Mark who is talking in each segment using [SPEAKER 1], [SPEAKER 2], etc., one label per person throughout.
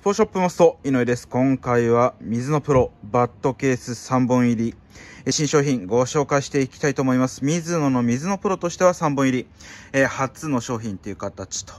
[SPEAKER 1] スポーショップマスト井上です。今回は水のプロバットケース3本入り新商品ご紹介していきたいと思います。水野の水のプロとしては3本入り、えー、初の商品という形と、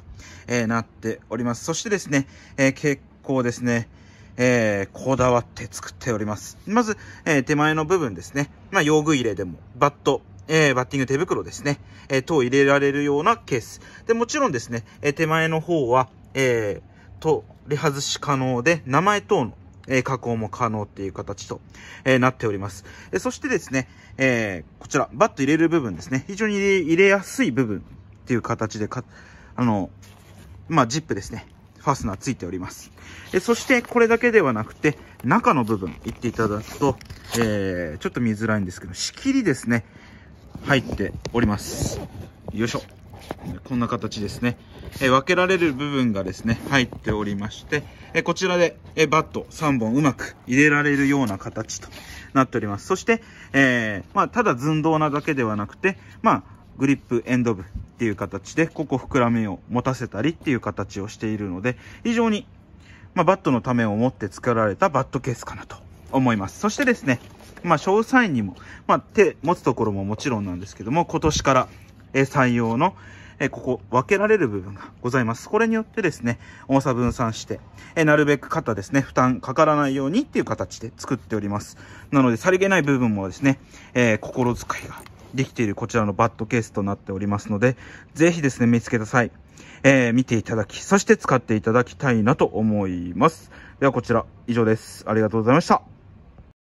[SPEAKER 1] えー、なっております。そしてですね、えー、結構ですね、えー、こだわって作っております。まず、えー、手前の部分ですね。まあ、用具入れでも、バット、えー、バッティング手袋ですね。えー、等入れられるようなケース。で、もちろんですね、え手前の方は、え取り外し可能で、名前等のえ加工も可能っていう形と、えなっております。えそしてですね、えこちら、バット入れる部分ですね。非常に入れやすい部分っていう形でか、あの、まあ、ジップですね。ファスナーついております。えそして、これだけではなくて、中の部分、いっていただくと、えー、ちょっと見づらいんですけど、仕切りですね、入っております。よいしょ。こんな形ですね、え分けられる部分がですね入っておりまして、えこちらで、えバット3本うまく入れられるような形となっておりますそして、えー、まあ、ただ寸胴なだけではなくて、まあ、グリップエンド部っていう形でここ膨らみを持たせたりっていう形をしているので非常に、まあ、バットのためを持って作られたバットケースかなと思いますそしてですねまあ、詳細にも、まあ、手、持つところももちろんなんですけども、今年からえ採用の、えここ、分けられる部分がございます。これによってですね、重さ分散して、えなるべく肩ですね、負担かからないようにっていう形で作っております。なので、さりげない部分もですね、えー、心遣いができているこちらのバッドケースとなっておりますので、ぜひですね、見つけた際、えー、見ていただき、そして使っていただきたいなと思います。ではこちら、以上です。ありがとうございました。